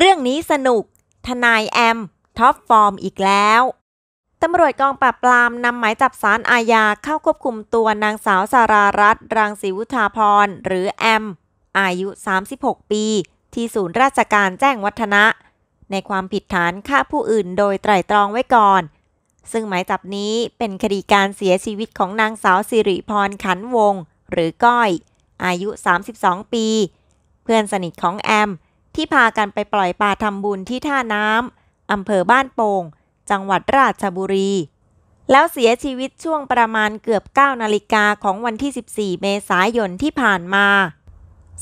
เรื่องนี้สนุก ทนายแอม ท็อปฟอร์มอีกแล้ว ตำรวจกองปราบปรามนำหมายจับสารอาญาเข้าควบคุมตัวนางสาวสารารัตน์รังสีวุฒาพร หรือแอม อายุ 36 ปี ที่ศูนย์ราชการแจ้งวัฒนะ ในความผิดฐานฆ่าผู้อื่นโดยไตร่ตรองไว้ก่อน ซึ่งหมายจับนี้เป็นคดีการเสียชีวิตของนางสาวสิริพรขันวงหรือก้อย อายุ 32 ปี เพื่อนสนิทของแอมที่พากันไปปล่อยปลาทำบุญที่ท่าน้ำอำเภอบ้านโป่ง จังหวัดราชบุรี แล้วเสียชีวิตช่วงประมาณเกือบ 9นาฬิกาของวันที่ 14 เมษายนที่ผ่านมา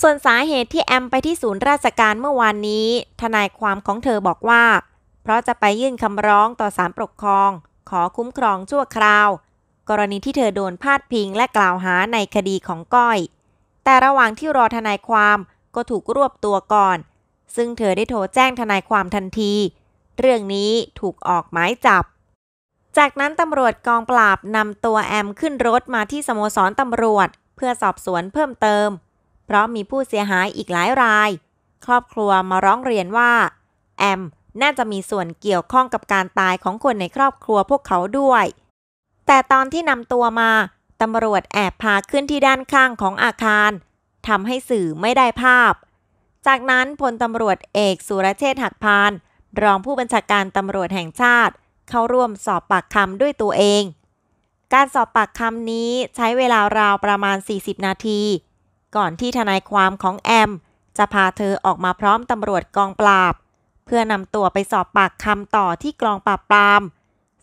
ส่วนสาเหตุที่แอมไปที่ศูนย์ราชการเมื่อวานนี้ ทนายความของเธอบอกว่า เพราะจะไปยื่นคำร้องต่อศาลปกครอง ขอคุ้มครองชั่วคราว กรณีที่เธอโดนพาดพิงและกล่าวหาในคดีของก้อย แต่ระหว่างที่รอทนายความ ก็ถูกรวบตัวก่อนซึ่งเธอได้โทรแจ้งทนายความทันที เรื่องนี้ถูกออกหมายจับ จากนั้นตำรวจกองปราบนำตัวแอมขึ้นรถมาที่ สโมสรตำรวจเพื่อสอบสวนเพิ่มเติม เพราะมีผู้เสียหายอีกหลายราย ครอบครัวมาร้องเรียนว่า แอม น่าจะมีส่วนเกี่ยวข้องกับการตายของคนในครอบครัวพวกเขาด้วย แต่ตอนที่นำตัวมาตำรวจแอบพาขึ้นที่ด้านข้างของอาคารทำให้สื่อไม่ได้ภาพจากนั้นพลตำรวจเอกสุรเชษฐ์หักพาน รองผู้บัญชาการตำรวจแห่งชาติ เข้าร่วมสอบปากคำด้วยตัวเอง การสอบปากคำนี้ใช้เวลาราวประมาณ 40 นาที ก่อนที่ทนายความของ แอม จะพาเธอออกมาพร้อมตำรวจกองปราบ เพื่อนำตัวไปสอบปากคำต่อที่กองปราบปราม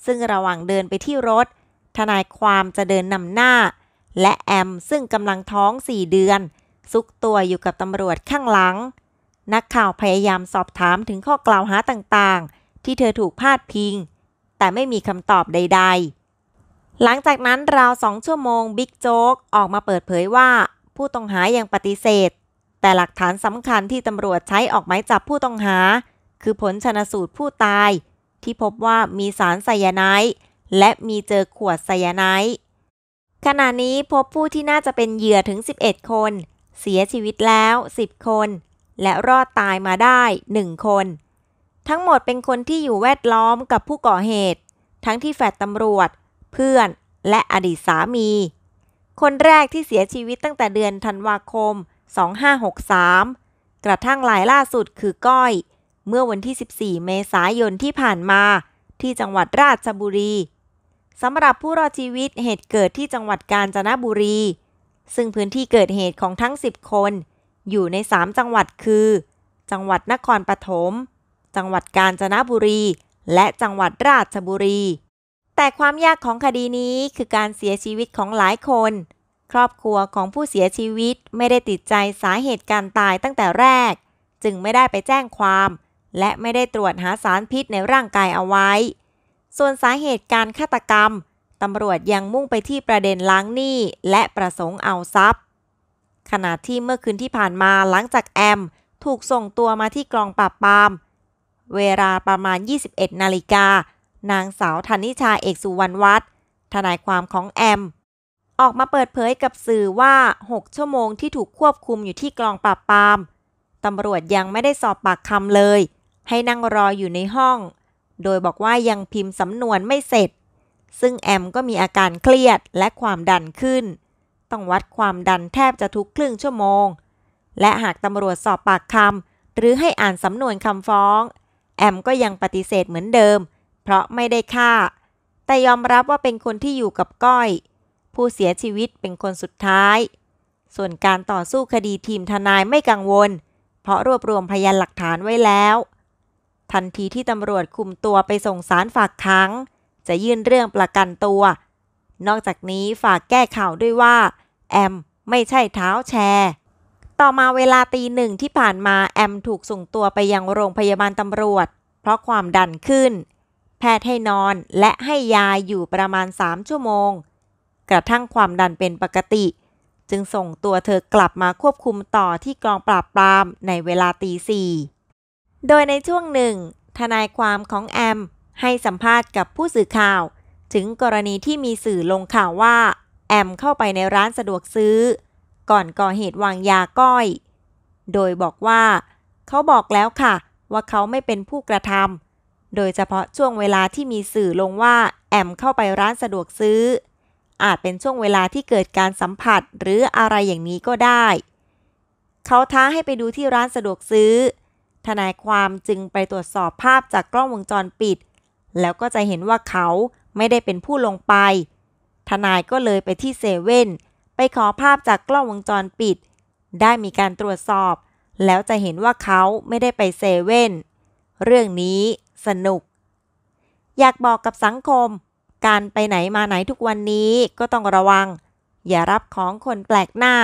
ซึ่งระหว่างเดินไปที่รถ ทนายความจะเดินนำหน้า และแอม ซึ่งกำลังท้องสี่เดือนซุกตัวอยู่กับตำรวจข้างหลัง นักข่าวพยายามสอบถามถึงข้อกล่าวหาต่าง ๆ ที่เธอถูกพาดพิง แต่ไม่มีคำตอบใด ๆ หลังจากนั้นราวสองชั่วโมง บิ๊กโจ๊กออกมาเปิดเผยว่าผู้ต้องหายังปฏิเสธ แต่หลักฐานสำคัญที่ตำรวจใช้ออกหมายจับผู้ต้องหา คือผลชนสูตรผู้ตาย ที่พบว่ามีสารไซยาไนด์ และมีเจอขวดไซยาไนด์ ขณะนี้พบผู้ที่น่าจะเป็นเหยื่อถึง 11 คนเสียชีวิตแล้ว 10 คน และรอดตายมาได้ 1 คน ทั้งหมดเป็นคนที่อยู่แวดล้อมกับผู้ก่อเหตุ ทั้งที่แฟดตำรวจ เพื่อน และอดีตสามี คนแรกที่เสียชีวิตตั้งแต่เดือนธันวาคม 2563 กระทั่งรายล่าสุดคือก้อย เมื่อวันที่ 14 เมษายนที่ผ่านมาที่จังหวัดราชบุรี สำหรับผู้รอดชีวิตเหตุเกิดที่จังหวัดกาญจนบุรีซึ่งพื้นที่เกิดเหตุของทั้ง 10 คน อยู่ใน 3 จังหวัดคือ จังหวัดนครปฐมจังหวัดกาญจนบุรี และจังหวัดราชบุรี แต่ความยากของคดีนี้คือการเสียชีวิตของหลายคน ครอบครัวของผู้เสียชีวิตไม่ได้ติดใจสาเหตุการตายตั้งแต่แรก จึงไม่ได้ไปแจ้งความ และไม่ได้ตรวจหาสารพิษในร่างกายเอาไว้ ส่วนสาเหตุการฆาตกรรมเตำรวจยังมุ่งไปที่ประเด็นล้างหนี้และประสงค์เอาทรัพย์ ขณะที่เมื่อคืนที่ผ่านมาหลังจากแอม ถูกส่งตัวมาที่กองปราบปราม เวลาประมาณ 21นาฬิกา นางสาวธนิชาเอกสุวรรณวัฒน์ ทนายความของแอมออกมาเปิดเผยกับสื่อว่า 6 ชั่วโมงที่ถูกควบคุมอยู่ที่กองปราบปราม ตำรวจยังไม่ได้สอบปากคำเลย ให้นั่งรออยู่ในห้อง โดยบอกว่ายังพิมพ์สำนวนไม่เสร็จซึ่งแอมก็มีอาการเครียดและความดันขึ้น ต้องวัดความดันแทบจะทุกครึ่งชั่วโมง และหากตำรวจสอบปากคำหรือให้อ่านสำนวนคำฟ้อง แอมก็ยังปฏิเสธเหมือนเดิม เพราะไม่ได้ฆ่า แต่ยอมรับว่าเป็นคนที่อยู่กับก้อย ผู้เสียชีวิตเป็นคนสุดท้าย ส่วนการต่อสู้คดีทีมทนายไม่กังวล เพราะรวบรวมพยานหลักฐานไว้แล้ว ทันทีที่ตำรวจคุมตัวไปส่งสารฝากขังจะยื่นเรื่องประกันตัว นอกจากนี้ฝากแก้ข่าวด้วยว่า แอมไม่ใช่เท้าแชร์ ต่อมาเวลาตีหนึ่งที่ผ่านมา แอมถูกส่งตัวไปยังโรงพยาบาลตำรวจ เพราะความดันขึ้น แพทย์ให้นอนและให้ยาอยู่ประมาณ 3 ชั่วโมง กระทั่งความดันเป็นปกติ จึงส่งตัวเธอกลับมาควบคุมต่อที่กองปราบปรามในเวลาตีสี่โดยในช่วงหนึ่ง ทนายความของแอมให้สัมภาษณ์กับผู้สื่อข่าว ถึงกรณีที่มีสื่อลงข่าวว่า แอมเข้าไปในร้านสะดวกซื้อ ก่อนก่อเหตุวางยาก้อย โดยบอกว่า เขาบอกแล้วค่ะ ว่าเขาไม่เป็นผู้กระทำโดยเฉพาะช่วงเวลาที่มีสื่อลงว่าแอมเข้าไปร้านสะดวกซื้อ อาจเป็นช่วงเวลาที่เกิดการสัมผัสหรืออะไรอย่างนี้ก็ได้ เขาท้าให้ไปดูที่ร้านสะดวกซื้อ ทนายความจึงไปตรวจสอบภาพจากกล้องวงจรปิดแล้วก็จะเห็นว่าเขาไม่ได้เป็นผู้ลงไป ทนายก็เลยไปที่เซเว่น ไปขอภาพจากกล้องวงจรปิด ได้มีการตรวจสอบ แล้วจะเห็นว่าเขาไม่ได้ไปเซเว่น เรื่องนี้สนุก อยากบอกกับสังคม การไปไหนมาไหนทุกวันนี้ก็ต้องระวัง อย่ารับของคนแปลกหน้า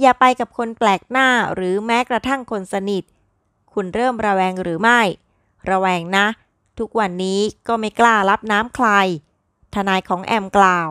อย่าไปกับคนแปลกหน้า หรือแม้กระทั่งคนสนิท คุณเริ่มระแวงหรือไม่ ระแวงนะทุกวันนี้ก็ไม่กล้ารับน้ำใคร ทนายของแอมกล่าว